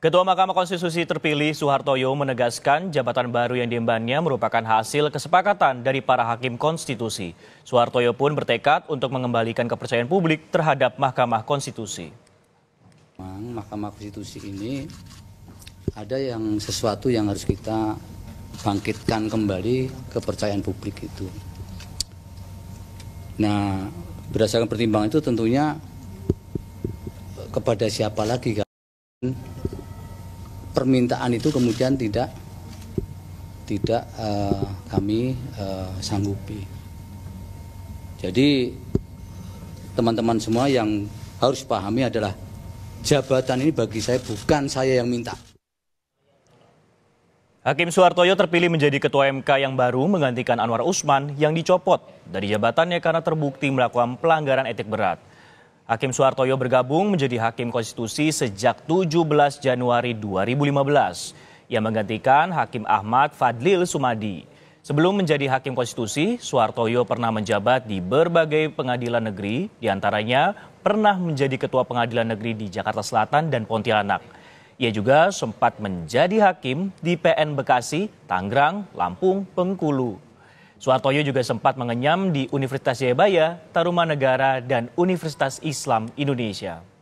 Ketua Mahkamah Konstitusi terpilih Soehartoyo menegaskan jabatan baru yang diembannya merupakan hasil kesepakatan dari para hakim konstitusi. Soehartoyo pun bertekad untuk mengembalikan kepercayaan publik terhadap Mahkamah Konstitusi. Mahkamah Konstitusi ini ada yang sesuatu yang harus kita bangkitkan kembali kepercayaan publik itu. Nah, berdasarkan pertimbangan itu tentunya kepada siapa lagi kan? permintaan itu kemudian tidak tidak uh, kami uh, sanggupi. Jadi teman-teman semua yang harus pahami adalah jabatan ini bagi saya bukan saya yang minta. Hakim Soehartoyo terpilih menjadi ketua MK yang baru menggantikan Anwar Usman yang dicopot dari jabatannya karena terbukti melakukan pelanggaran etik berat. Hakim Soehartoyo bergabung menjadi Hakim Konstitusi sejak 17 Januari 2015. Ia menggantikan Hakim Ahmad Fadlil Sumadi. Sebelum menjadi Hakim Konstitusi, Soehartoyo pernah menjabat di berbagai pengadilan negeri, diantaranya pernah menjadi Ketua Pengadilan Negeri di Jakarta Selatan dan Pontianak. Ia juga sempat menjadi hakim di PN Bekasi, Tangerang, Lampung, Pengkulu. Suhartoyo juga sempat mengenyam di Universitas Jayabaya, Tarumanegara, dan Universitas Islam Indonesia.